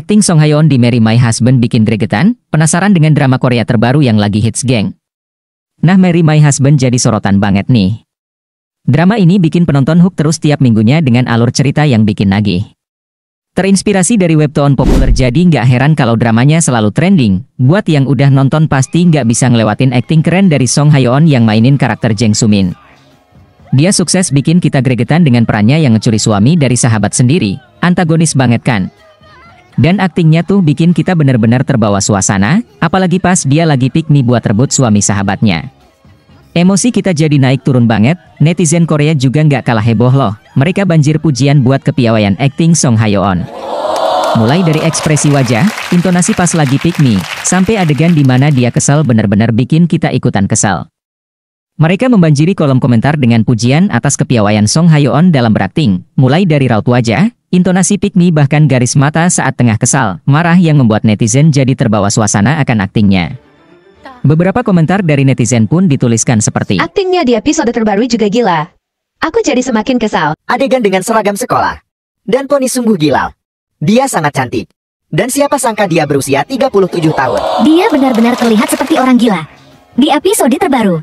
Acting Song Hyeon di Marry My Husband bikin gregetan, penasaran dengan drama Korea terbaru yang lagi hits geng. Nah Marry My Husband jadi sorotan banget nih. Drama ini bikin penonton hook terus tiap minggunya dengan alur cerita yang bikin nagih. Terinspirasi dari webtoon populer jadi nggak heran kalau dramanya selalu trending. Buat yang udah nonton pasti nggak bisa ngelewatin acting keren dari Song Hyeon yang mainin karakter Jeng Sumin. Dia sukses bikin kita gregetan dengan perannya yang ngecuri suami dari sahabat sendiri. Antagonis banget kan? Dan aktingnya tuh bikin kita benar-benar terbawa suasana, apalagi pas dia lagi piknik buat rebut suami sahabatnya. Emosi kita jadi naik turun banget, netizen Korea juga nggak kalah heboh loh. Mereka banjir pujian buat kepiawaian akting Song Hyo-on. Mulai dari ekspresi wajah, intonasi pas lagi pikmi, sampai adegan di mana dia kesal benar-benar bikin kita ikutan kesal. Mereka membanjiri kolom komentar dengan pujian atas kepiawaian Song Hyo-on dalam berakting, mulai dari raut wajah, Intonasi Pikmi bahkan garis mata saat tengah kesal, marah yang membuat netizen jadi terbawa suasana akan aktingnya. Beberapa komentar dari netizen pun dituliskan seperti Aktingnya di episode terbaru juga gila. Aku jadi semakin kesal. Adegan dengan seragam sekolah. Dan Poni sungguh gila. Dia sangat cantik. Dan siapa sangka dia berusia 37 tahun. Dia benar-benar terlihat seperti orang gila. Di episode terbaru.